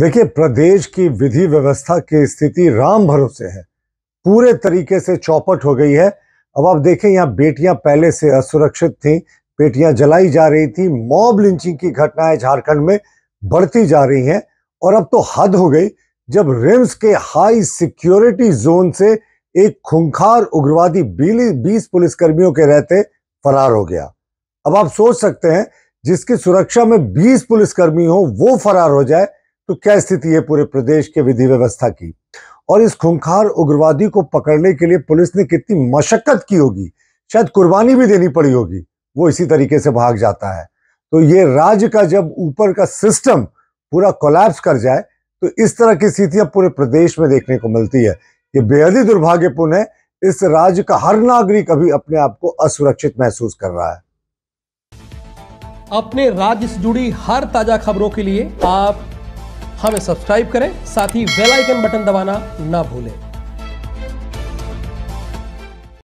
देखिए प्रदेश की विधि व्यवस्था की स्थिति राम भरोसे है पूरे तरीके से चौपट हो गई है अब आप देखें यहाँ बेटियां पहले से असुरक्षित थीं बेटियां जलाई जा रही थी मॉब लिंचिंग की घटनाएं झारखंड में बढ़ती जा रही हैं और अब तो हद हो गई जब रिम्स के हाई सिक्योरिटी जोन से एक खुंखार उग्रवादी बीस पुलिसकर्मियों के रहते फरार हो गया अब आप सोच सकते हैं जिसकी सुरक्षा में बीस पुलिसकर्मी हो वो फरार हो जाए तो क्या स्थिति है पूरे प्रदेश के विधि व्यवस्था की और इस खूंखार उग्रवादी को पकड़ने के लिए पुलिस ने कितनी मशक्कत की होगी शायद कुर्बानी भी देनी पड़ी होगी वो इसी तरीके से भाग जाता है तो ये राज्य का जब ऊपर का सिस्टम पूरा कोलैप्स कर जाए तो इस तरह की स्थितियां पूरे प्रदेश में देखने को मिलती है ये बेहद ही दुर्भाग्यपूर्ण है इस राज्य का हर नागरिक अभी अपने आप को असुरक्षित महसूस कर रहा है अपने राज्य से जुड़ी हर ताजा खबरों के लिए आप हमें सब्सक्राइब करें साथ ही बेल आइकन बटन दबाना ना भूलें